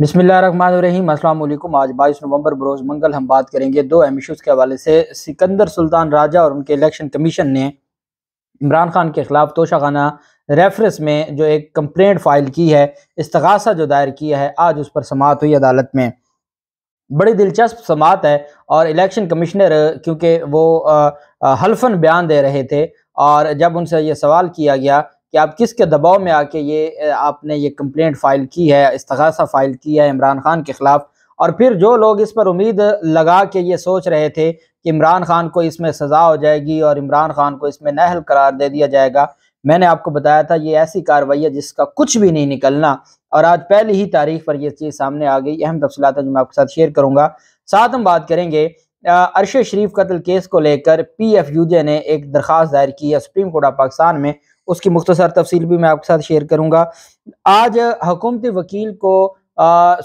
बिसमीम अल्लाम आज बाईस नवंबर बरोज़ मंगल हम बात करेंगे दो अहम इशूज़ के हवाले से सिकंदर सुल्तान राजा और उनके इलेक्शन कमीशन ने इमरान खान के ख़िलाफ़ तोशाखाना रेफरेंस में जो एक कंप्लेंट फाइल की है इसतगासा जो दायर किया है आज उस पर समात हुई अदालत में बड़ी दिलचस्प समात है और इलेक्शन कमिश्नर क्योंकि वो हल्फन बयान दे रहे थे और जब उनसे ये सवाल किया गया कि आप किसके दबाव में आके ये आपने ये कंप्लेंट फाइल की है इस्तगासा फाइल की है इमरान खान के ख़िलाफ़ और फिर जो लोग इस पर उम्मीद लगा के ये सोच रहे थे कि इमरान खान को इसमें सज़ा हो जाएगी और इमरान खान को इसमें नहल करार दे दिया जाएगा मैंने आपको बताया था ये ऐसी कार्रवाई है जिसका कुछ भी नहीं निकलना और आज पहली ही तारीख पर यह चीज़ सामने आ गई अहम तफसलत है जो मैं आपके साथ शेयर करूँगा साथ हम बात करेंगे अरशद शरीफ कत्ल केस को लेकर पी एफ यू जे ने एक दरख्वास्त दायर की है सुप्रीम कोर्ट ऑफ पाकिस्तान में उसकी मुख्तसर तफसील भी मैं आपके साथ शेयर करूँगा आज हकूमती वकील को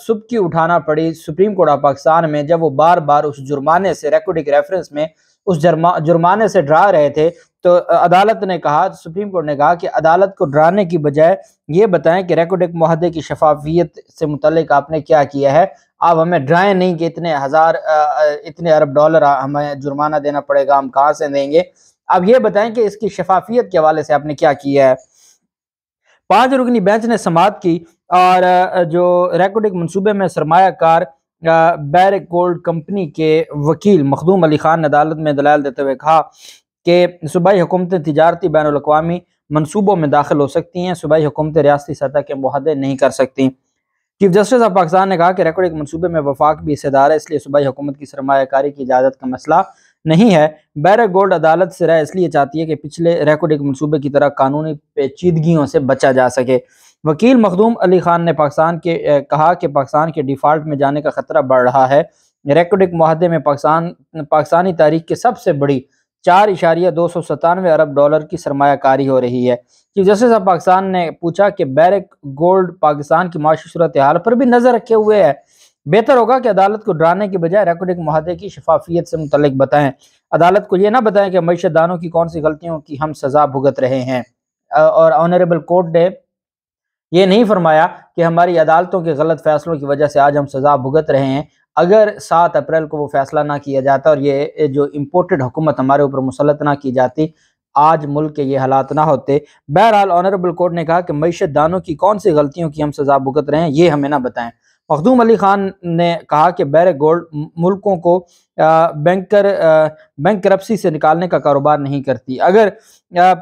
सुबकी उठाना पड़ी सुप्रीम कोर्ट ऑफ पाकिस्तान में जब वो बार बार उस जुर्माने से रेकोडिक रेफरेंस में उस जुर्मा जुर्माने से डरा रहे थे तो अदालत ने कहा सुप्रीम कोर्ट ने कहा कि अदालत को डराने की बजाय ये बताएं कि रेकोडिक महदे की शफाफियत से मुतल आपने क्या किया है आप हमें डराएं नहीं कि इतने हज़ार इतने अरब डॉलर हमें जुर्माना देना पड़ेगा हम कहाँ से देंगे अब ये बताएं कि इसकी शफाफियत के हवाले से आपने क्या किया है पांच रुकनी बेंच ने समात की और जो रेकोडिक मनसूबे में सरमाकार बैर गोल्ड कंपनी के वकील मखदूम अली खान ने अदालत में दलाल देते हुए कहा कि सूबाई हुकूमतें तजारती बैन अवी मनसूबों में दाखिल हो सकती हैं सूबाई हुकूमतें रियाती सतह के मुहदे नहीं कर सकती चीफ जस्टिस ऑफ पाकिस्तान ने कहा कि रिकॉर्डिंग मनसूबे में वफाक भी हिस्सेदार है इसलिए सूबाई हुकूमत की सरमाकारी की इजाज़त का मसला नहीं है बैरक गोल्ड अदालत से राय इसलिए चाहती है कि पिछले रेकोडिक मनसूबे की तरह कानूनी पेचीदगियों से बचा जा सके वकील मखदूम अली खान ने पाकिस्तान के कहा कि पाकिस्तान के डिफ़ॉल्ट में जाने का खतरा बढ़ रहा है रेकोडिक माहदे में पाकिस्तान पाकिस्तानी तारीख की सबसे बड़ी चार इशारिया दो सौ सतानवे अरब डॉलर की सरमाकारी हो रही है चीफ जस्टिस ऑफ पाकिस्तान ने पूछा कि बैरक गोल्ड पाकिस्तान की माशी सूरत हाल पर भी नज़र रखे हुए है बेहतर होगा कि अदालत को डराने के बजाय रेकॉर्डिंग माहे की शफाफियत से मुतलिक बताएं अदालत को यह ना बताएं कि मीशत दानों की कौन सी गलतियों की हम सज़ा भुगत रहे हैं और ऑनरेबल कोर्ट ने ये नहीं फरमाया कि हमारी अदालतों के गलत फैसलों की वजह से आज हम सज़ा भुगत रहे हैं अगर सात अप्रैल को वो फैसला ना किया जाता और ये जो इम्पोर्टेड हुकूमत हमारे ऊपर मुसलत ना की जाती आज मुल्क के ये हालात ना होते बहरहाल ऑनरेबल कोर्ट ने कहा कि मीशत दानों की कौन सी गलतियों की हम सज़ा भुगत रहे हैं ये हमें ना बताएं मखदूम अली खान ने कहा कि बैर गोल्ड मुल्कों को बैंकर बैंक करप्सी से निकालने का कारोबार नहीं करती अगर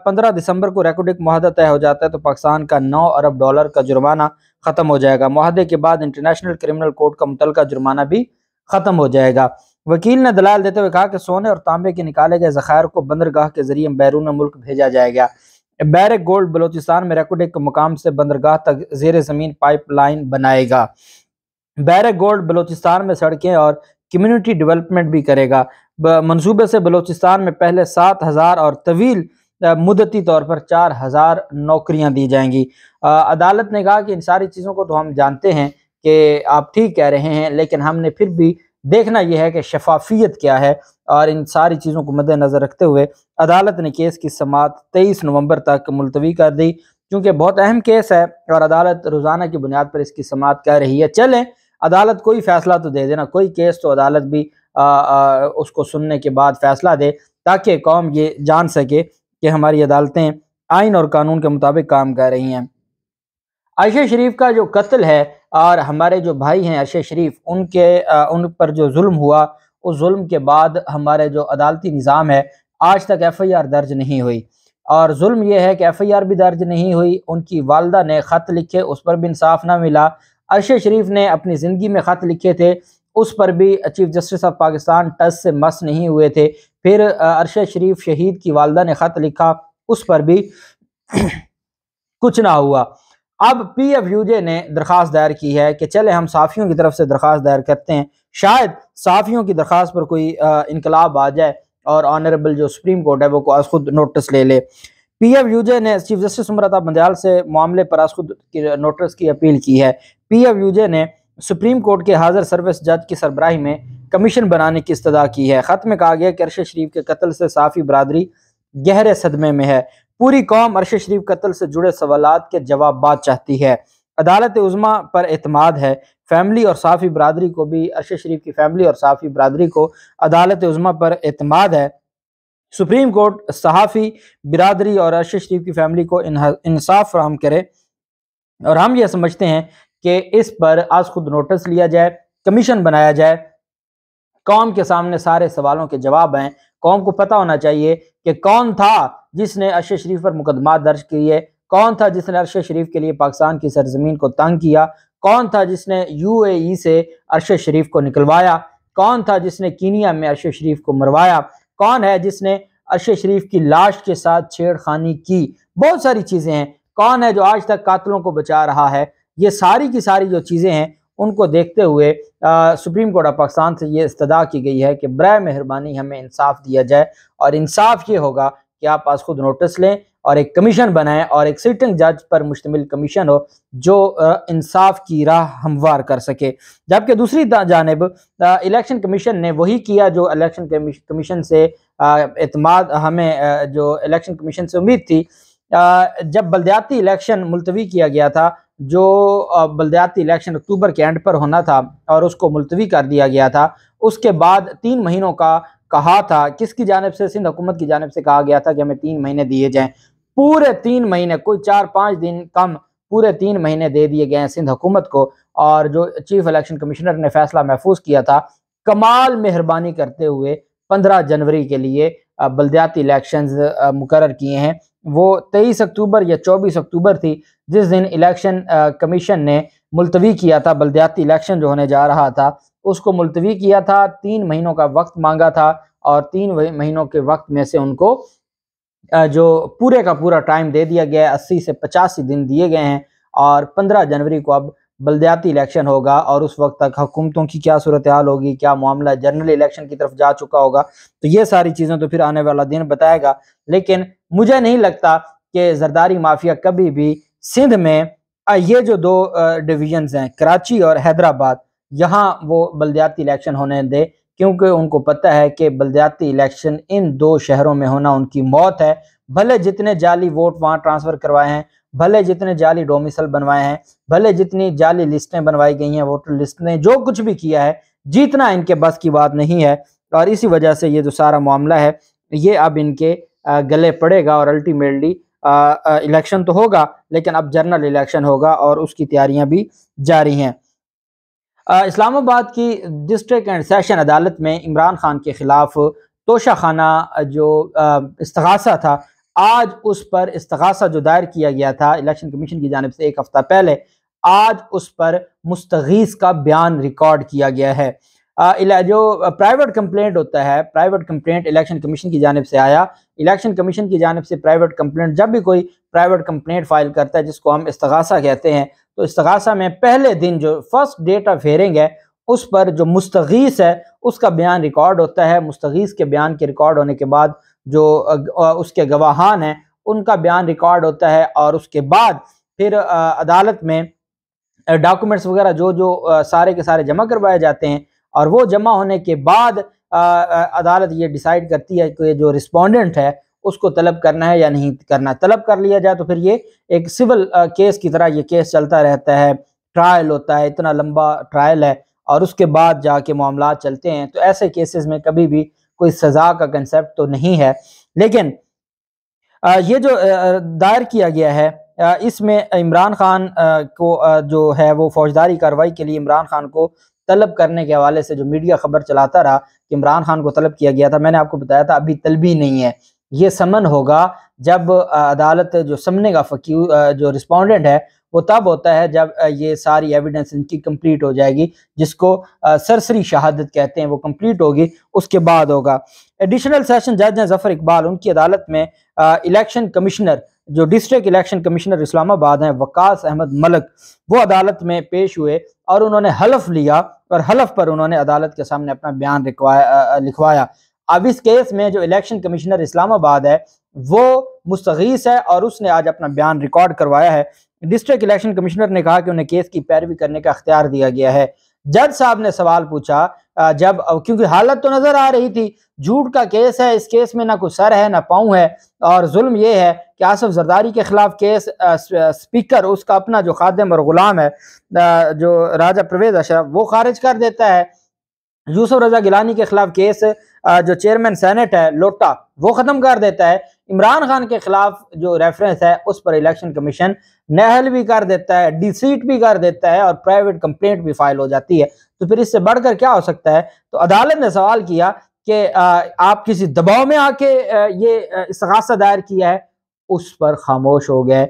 पंद्रह दिसंबर को रेकोडिक माहदा तय हो जाता है तो पाकिस्तान का नौ अरब डॉलर का जुर्माना ख़त्म हो जाएगा माहदे के बाद इंटरनेशनल क्रिमिनल कोर्ट का मुतल जुर्माना भी ख़त्म हो जाएगा वकील ने दलाल देते हुए कहा कि सोने और तांबे के निकाले गए जखायर को बंदरगाह के जरिए बैरून मुल्क भेजा जाएगा बैरक गोल्ड बलोचिस्तान में रेकोडिक मुकाम से बंदरगाह तक जेर ज़मीन पाइप लाइन बनाएगा बैरक गोल्ड बलोचिस्तान में सड़कें और कम्युनिटी डेवलपमेंट भी करेगा मनसूबे से बलोचिस्तान में पहले सात हज़ार और तवील मुदती तौर पर चार हज़ार नौकरियाँ दी जाएंगी आ, अदालत ने कहा कि इन सारी चीज़ों को तो हम जानते हैं कि आप ठीक कह रहे हैं लेकिन हमने फिर भी देखना यह है कि शफाफियत क्या है और इन सारी चीज़ों को मद्देनज़र रखते हुए अदालत ने केस की समात तेईस नवंबर तक मुलतवी कर दी क्योंकि बहुत अहम केस है और अदालत रोज़ाना की बुनियाद पर इसकी समात कर रही है चलें अदालत कोई फैसला तो दे देना कोई केस तो अदालत भी आ, आ, उसको सुनने के बाद फैसला दे ताकि कौम ये जान सके कि हमारी अदालतें आइन और कानून के मुताबिक काम कर रही हैं आयशा शरीफ का जो कत्ल है और हमारे जो भाई हैं आयशा शरीफ उनके आ, उन पर जो जुल्म हुआ उस जुल्म के बाद हमारे जो अदालती निज़ाम है आज तक एफ़ आई आर दर्ज नहीं हुई और जुल्म यह है कि एफ़ आई आर भी दर्ज नहीं हुई उनकी वालदा ने ख़त लिखे उस पर भी इंसाफ ना मिला अरशद शरीफ ने अपनी ज़िंदगी में ख़त लिखे थे उस पर भी चीफ जस्टिस ऑफ पाकिस्तान टस से मस नहीं हुए थे फिर अरशद शरीफ शहीद की वालदा ने ख़त लिखा उस पर भी कुछ ना हुआ अब पी एफ यू जे ने दरख्वास्त दायर की है कि चले हम साफ़ियों की तरफ से दरख्वास्त दायर करते हैं शायद साफ़ियों की दरख्वास्त पर कोई इनकलाब आ जाए और ऑनरेबल जो सुप्रीम कोर्ट है वो खुद नोटिस ले ले पीएफ यूजे ने चीफ जस्टिस उम्रता बंदयाल से मामले पर आज खुद नोटिस की अपील की है पीएफ यूजे ने सुप्रीम कोर्ट के हाजिर सर्विस जज की सरबराही में कमीशन बनाने की इस्तः की है ख़त में कहा गया कि अरशद शरीफ के कत्ल से साफ़ी बरदरी गहरे सदमे में है पूरी कौम अरशद शरीफ कत्ल से जुड़े सवाल के जवाब बात चाहती है अदालत उज़मा पर अतमाद है फैमिली और साफ़ी बरदरी को भी अरशद शरीफ की फैमिली और साफ़ी बरदरी को अदालत उज़मा पर अतमाद है सुप्रीम कोर्ट सहाफ़ी बिरादरी और अर्शद शरीफ की फैमिली को इंसाफ फ्राहम करे और हम यह समझते हैं कि इस पर आज खुद नोटिस लिया जाए कमीशन बनाया जाए कौम के सामने सारे सवालों के जवाब हैं कौम को पता होना चाहिए कि कौन था जिसने अर्शद शरीफ पर मुकदमा दर्ज किए कौन था जिसने अर्शद शरीफ के लिए पाकिस्तान की सरजमीन को तंग किया कौन था जिसने यूएई से अर्शद शरीफ को निकलवाया कौन था जिसने कीनिया में अर्शद शरीफ को मरवाया कौन है जिसने अरश शरीफ की लाश के साथ छेड़खानी की बहुत सारी चीज़ें हैं कौन है जो आज तक कातलों को बचा रहा है ये सारी की सारी जो चीज़ें हैं उनको देखते हुए आ, सुप्रीम कोर्ट ऑफ पाकिस्तान से ये इस्तदा की गई है कि बर मेहरबानी हमें इंसाफ दिया जाए और इंसाफ ये होगा कि आप पास खुद नोटिस लें और एक कमीशन बनाए और एक सिटिंग जज पर मुश्तमिल कमीशन हो जो इंसाफ की राह हमवार कर सके जबकि दूसरी जानब इलेक्शन कमीशन ने वही किया जो इलेक्शन कमीशन से अतमाद हमें जो इलेक्शन कमीशन से उम्मीद थी जब बल्दियाती इलेक्शन मुलतवी किया गया था जो बल्दियाती इलेक्शन अक्टूबर के एंड पर होना था और उसको मुलतवी कर दिया गया था उसके बाद तीन महीनों का कहा था किसकी जानब से सिंध हुकूमत की जानब से कहा गया था कि हमें तीन महीने दिए जाएं पूरे तीन महीने कोई चार पाँच दिन कम पूरे तीन महीने दे दिए गए हैं सिंध हुकूमत को और जो चीफ इलेक्शन कमिश्नर ने फैसला महफूज किया था कमाल मेहरबानी करते हुए पंद्रह जनवरी के लिए बलद्याती इलेक्शन मुकर किए हैं वो तेईस अक्टूबर या चौबीस अक्टूबर थी जिस दिन इलेक्शन कमीशन ने मुलतवी किया था बलद्याती इलेक्शन जो होने जा रहा था उसको मुलतवी किया था तीन महीनों का वक्त मांगा था और तीन महीनों के वक्त में से उनको जो पूरे का पूरा टाइम दे दिया गया है अस्सी से पचासी दिन दिए गए हैं और पंद्रह जनवरी को अब बलद्याती इलेक्शन होगा और उस वक्त तक हुकूमतों की क्या सूरत हाल होगी क्या मामला जनरल इलेक्शन की तरफ जा चुका होगा तो ये सारी चीज़ें तो फिर आने वाला दिन बताएगा लेकिन मुझे नहीं लगता कि जरदारी माफिया कभी भी सिंध में ये जो दो डिवीजन्स हैं कराची और हैदराबाद यहाँ वो बलद्याती इलेक्शन होने दे क्योंकि उनको पता है कि बलदयाती इलेक्शन इन दो शहरों में होना उनकी मौत है भले जितने जाली वोट वहाँ ट्रांसफ़र करवाए हैं भले जितने जाली डोमिसल बनवाए हैं भले जितनी जाली लिस्टें बनवाई गई हैं वोटर लिस्ट ने जो कुछ भी किया है जीतना इनके बस की बात नहीं है और इसी वजह से ये जो सारा मामला है ये अब इनके गले पड़ेगा और अल्टीमेटली इलेक्शन तो होगा लेकिन अब जनरल इलेक्शन होगा और उसकी तैयारियां भी जारी हैं इस्लामाबाद की डिस्ट्रिक्ट एंड सेशन अदालत में इमरान खान के ख़िलाफ़ तोशा खाना जो इसतासा था आज उस पर इसतासा जो दायर किया गया था इलेक्शन कमीशन की जानब से एक हफ़्ता पहले आज उस पर मुस्तगीस का बयान रिकॉर्ड किया गया है आ, जो प्राइवेट कंप्लेंट होता है प्राइवेट कंप्लेंट इलेक्शन कमीशन की जानब से आया इलेक्शन कमीशन की जानब से प्राइवेट कंप्लेंट जब भी कोई प्राइवेट कंप्लेंट फाइल करता है जिसको हम इस्तगासा कहते हैं तो इसगासा में पहले दिन जो फर्स्ट डेट ऑफ हेयरिंग है उस पर जो मुस्तगीस है उसका बयान रिकॉर्ड होता है मुस्तगीस के बयान के रिकॉर्ड होने के बाद जो उसके गवाहान हैं उनका बयान रिकॉर्ड होता है और उसके बाद फिर अदालत में डॉक्यूमेंट्स वगैरह जो जो सारे के सारे जमा करवाए जाते हैं और वो जमा होने के बाद अदालत ये डिसाइड करती है कि जो रिस्पोंडेंट है उसको तलब करना है या नहीं करना तलब कर लिया जाए तो फिर ये एक सिविल केस की तरह ये केस चलता रहता है ट्रायल होता है इतना लंबा ट्रायल है और उसके बाद जाके मामला चलते हैं तो ऐसे केसेस में कभी भी कोई सज़ा का कंसेप्ट तो नहीं है लेकिन ये जो दायर किया गया है इसमें इमरान खान को जो है वो फौजदारी कार्रवाई के लिए इमरान खान को तलब करने के हवाले से जो मीडिया खबर चलाता रहा कि इमरान खान को तलब किया गया था मैंने आपको बताया था अभी तलबी नहीं है ये समन होगा जब अदालत जो समने का फक्यू जो रिस्पोंडेंट है वो तब होता है जब ये सारी एविडेंस इनकी कंप्लीट हो जाएगी जिसको सरसरी शहादत कहते हैं वो कंप्लीट होगी उसके बाद होगा एडिशनल सेशन जज हैं जफर इकबाल उनकी अदालत में इलेक्शन कमिश्नर जो डिस्ट्रिक्ट इलेक्शन कमिश्नर इस्लामाबाद हैं वकास अहमद मलक वो अदालत में पेश हुए और उन्होंने हलफ लिया और हलफ पर उन्होंने अदालत के सामने अपना बयान लिखवाया अब इस केस में जो इलेक्शन कमिश्नर इस्लामाबाद है वो मुस्तगीस है और उसने आज अपना बयान रिकॉर्ड करवाया है डिस्ट्रिक्ट इलेक्शन कमिश्नर ने कहा कि उन्हें केस की पैरवी करने का अख्तियार दिया गया है जज साहब ने सवाल पूछा जब क्योंकि हालत तो नज़र आ रही थी झूठ का केस है इस केस में ना कुछ सर है ना पाँव है और जुल्म ये है कि आसफ जरदारी के ख़िलाफ़ केस स्पीकर उसका अपना जो खादम और ग़ुलाम है जो राजा प्रवेद अशरफ वो खारिज कर देता है यूसुफ रजा गिलानी के ख़िलाफ़ केस जो चेयरमैन सेनेट है लोटा वो ख़त्म कर देता है इमरान खान के खिलाफ जो रेफरेंस है उस पर इलेक्शन कमीशन नहल भी कर देता है डिसीट भी कर देता है और प्राइवेट कंप्लेंट भी फाइल हो जाती है तो फिर इससे बढ़कर क्या हो सकता है तो अदालत ने सवाल किया कि आप किसी दबाव में आके ये इसगासा दायर किया है उस पर खामोश हो गए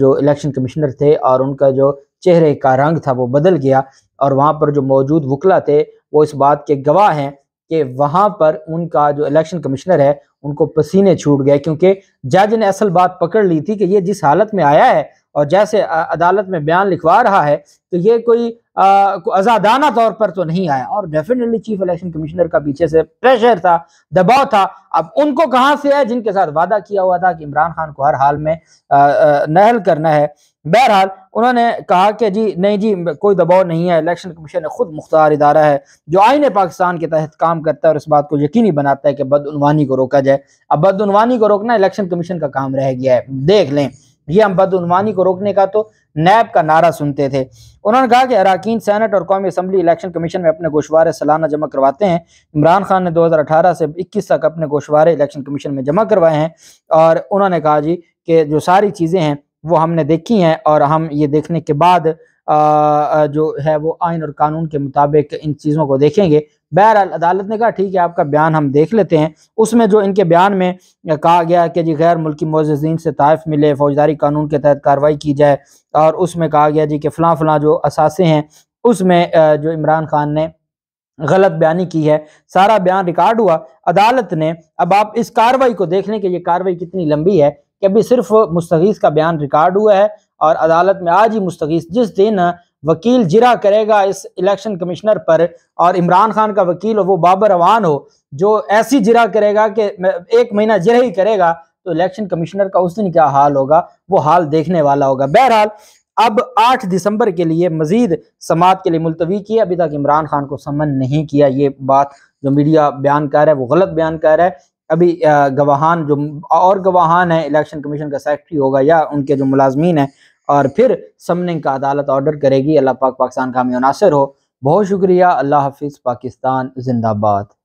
जो इलेक्शन कमिश्नर थे और उनका जो चेहरे का रंग था वो बदल गया और वहाँ पर जो मौजूद वकला थे वो इस बात के गवाह हैं कि वहां पर उनका जो इलेक्शन कमिश्नर है उनको पसीने छूट गए क्योंकि जज ने असल बात पकड़ ली थी कि ये जिस हालत में आया है और जैसे अदालत में बयान लिखवा रहा है तो ये कोई आज़ादाना तौर पर तो नहीं आया और डेफिनेटली चीफ इलेक्शन कमिश्नर का पीछे से प्रेशर था दबाव था अब उनको कहाँ से है जिनके साथ वादा किया हुआ था कि इमरान खान को हर हाल में आ, आ, नहल करना है बहरहाल उन्होंने कहा कि जी नहीं जी कोई दबाव नहीं है इलेक्शन कमीशन खुद मुख्तार इदारा है जो आइन पाकिस्तान के तहत काम करता है और इस बात को यकीनी बनाता है कि बदनवानी को रोका जाए अब बदनवानी को रोकना इलेक्शन कमीशन का काम रह गया है देख लें ये हम बदनवानी को रोकने का तो नैब का नारा सुनते थे उन्होंने कहा कि अरकान सैनट और कौमी असम्बली इलेक्शन कमीशन में अपने गोशवारे सालाना जमा करवाते हैं इमरान खान ने 2018 से 21 तक अपने गोशवारे इलेक्शन कमीशन में जमा करवाए हैं और उन्होंने कहा जी कि जो सारी चीज़ें हैं वो हमने देखी हैं और हम ये देखने के बाद आ, जो है वो आइन और कानून के मुताबिक इन चीज़ों को देखेंगे बहरहाल अदालत ने कहा ठीक है आपका बयान हम देख लेते हैं उसमें जो इनके बयान में कहा गया कि जी गैर मुल्की मोजीन से ताइफ मिले फौजदारी कानून के तहत कार्रवाई की जाए और उसमें कहा गया जी कि फ़लाँ फ़लाँ जो असासे हैं उसमें जो इमरान खान ने गलत बयानी की है सारा बयान रिकॉर्ड हुआ अदालत ने अब आप इस कार्रवाई को देख लें कि ये कार्रवाई कितनी लंबी है कि अभी सिर्फ मुस्तगीस का बयान रिकॉर्ड हुआ है और अदालत में आज ही मुस्तगीस जिस दिन वकील जिरा करेगा इस इलेक्शन कमिश्नर पर और इमरान खान का वकील हो वो बाबर अवान हो जो ऐसी जिरा करेगा कि एक महीना जिरा ही करेगा तो इलेक्शन कमिश्नर का उस दिन क्या हाल होगा वो हाल देखने वाला होगा बहरहाल अब 8 दिसंबर के लिए मजीद समात के लिए मुलतवी किया अभी तक इमरान खान को समन नहीं किया ये बात जो मीडिया बयान कर रहा है वो गलत बयान कर रहा है अभी गवाहान जो और गवाहान है इलेक्शन कमीशन का सेक्रेटरी होगा या उनके जो मुलाजमीन है और फिर समनिंग का अदालत ऑर्डर करेगी अल्लाह पाक पाकिस्तान का मियानासर हो बहुत शुक्रिया अल्लाह हाफिज़ पाकिस्तान जिंदाबाद